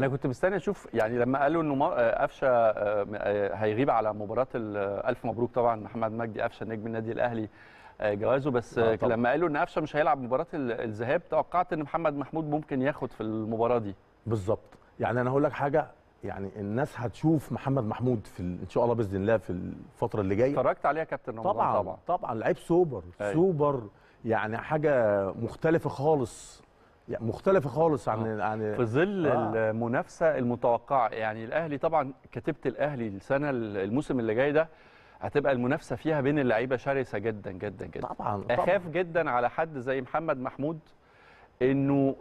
انا كنت مستني اشوف يعني لما قالوا انه آه، قفشه آه، آه، هيغيب على مباراه الف مبروك طبعا محمد مجدي قفشه نجم النادي الاهلي جوازه بس لما قالوا ان قفشه مش هيلعب مباراه الذهاب توقعت ان محمد محمود ممكن ياخد في المباراه دي بالظبط يعني انا هقول لك حاجه يعني الناس هتشوف محمد محمود في ان شاء الله باذن الله في الفتره اللي جايه اتفرجت عليها كابتن رمضان طبعا طبعا, طبعاً لعيب سوبر أي. أيوه. سوبر يعني حاجه مختلفه خالص يعني مختلفه خالص عن آه. عن في ظل آه. المنافسه المتوقعه يعني الاهلي طبعا كتيبه الاهلي السنه الموسم اللي جاي ده هتبقى المنافسه فيها بين اللعيبه شرسه جدا جدا جدا طبعا اخاف طبعاً. جدا على حد زي محمد محمود انه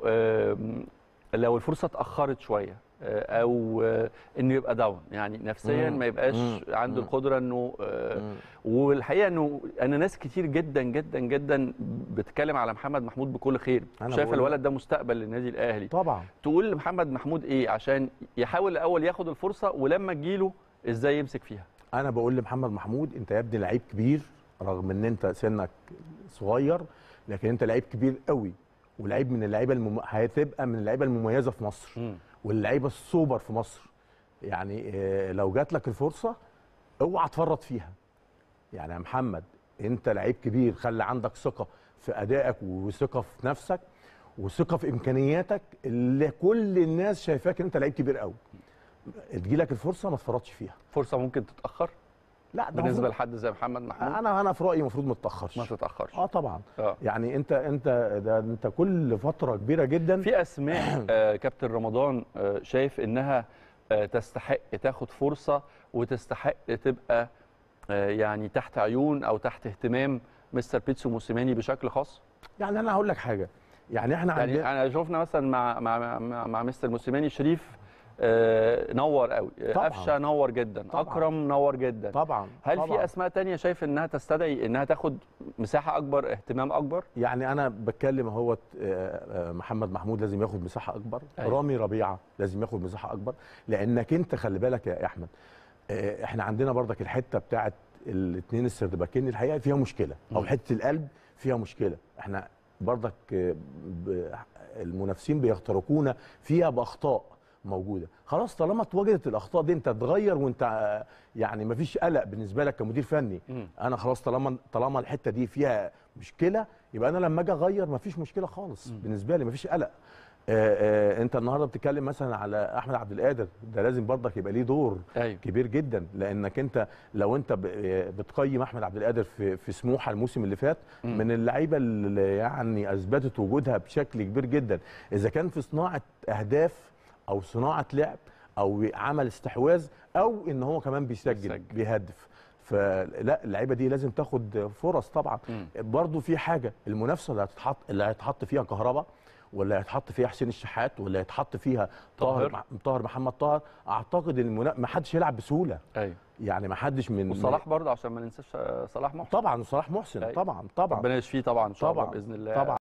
لو الفرصه اتاخرت شويه آه، او آه، انه يبقى داون يعني نفسيا ما يبقاش عنده القدره انه آه، والحقيقه انه انا ناس كتير جدا جدا جدا بتتكلم على محمد محمود بكل خير شايف الولد ده مستقبل للنادي الاهلي طبعا تقول لمحمد محمود ايه عشان يحاول الاول ياخد الفرصه ولما تجيله ازاي يمسك فيها انا بقول لمحمد محمود انت يا ابني لعيب كبير رغم ان انت سنك صغير لكن انت لعيب كبير قوي ولعيب من اللعيبه المم... هتبقى من اللعيبه المميزه في مصر م. واللعيبه السوبر في مصر يعني آه، لو جات لك الفرصه اوعى تفرط فيها يعني يا محمد انت لعيب كبير خلي عندك ثقه في ادائك وثقه في نفسك وثقه في امكانياتك اللي كل الناس شايفاك ان انت لعيب كبير قوي تجيلك الفرصه ما تفرطش فيها فرصه ممكن تتاخر لا ده بالنسبه لحد زي محمد محمود انا انا في رايي المفروض ما تتاخرش ما تتاخرش اه طبعا آه. يعني انت انت ده انت كل فتره كبيره جدا في اسماء آه كابتن رمضان آه شايف انها آه تستحق تاخد فرصه وتستحق تبقى آه يعني تحت عيون او تحت اهتمام مستر بيتسو موسيماني بشكل خاص يعني انا هقول لك حاجه يعني احنا يعني عندنا يعني شفنا مثلا مع مع مع, مع مستر موسيماني شريف آه، نور قوي آه، قفشه نور جدا طبعًا. اكرم نور جدا طبعا هل طبعًا. في اسماء تانية شايف انها تستدعي انها تاخد مساحه اكبر اهتمام اكبر يعني انا بتكلم اهوت آه، محمد محمود لازم ياخد مساحه اكبر أي. أيوه. رامي ربيعه لازم ياخد مساحه اكبر لانك انت خلي بالك يا احمد احنا عندنا بردك الحته بتاعه الاثنين السردباكين الحقيقه فيها مشكله او حته القلب فيها مشكله احنا بردك المنافسين بيخترقونا فيها باخطاء موجوده خلاص طالما اتوجدت الاخطاء دي انت تغير وانت آه، يعني مفيش قلق بالنسبه لك كمدير فني م. انا خلاص طالما طالما الحته دي فيها مشكله يبقى انا لما اجي اغير مفيش مشكله خالص م. بالنسبه لي مفيش قلق آآ آه، آآ آه، انت النهارده بتتكلم مثلا على احمد عبد القادر ده لازم برضك يبقى ليه دور أيوه. كبير جدا لانك انت لو انت بتقيم احمد عبد القادر في في سموحه الموسم اللي فات م. من اللعيبه اللي يعني اثبتت وجودها بشكل كبير جدا اذا كان في صناعه اهداف او صناعه لعب او عمل استحواذ او ان هو كمان بيسجل سجل. بيهدف فلا اللعيبه دي لازم تاخد فرص طبعا برضو في حاجه المنافسه اللي هتتحط اللي هيتحط فيها كهربا ولا هيتحط فيها حسين الشحات ولا هيتحط فيها طاهر طاهر محمد طاهر اعتقد ان ما حدش يلعب بسهوله أيوة. يعني ما حدش من وصلاح برضه عشان ما ننساش آه، صلاح محسن طبعا صلاح محسن أي. أيوه. طبعا طبعا ربنا يشفيه طبعا ان شاء الله باذن الله طبعا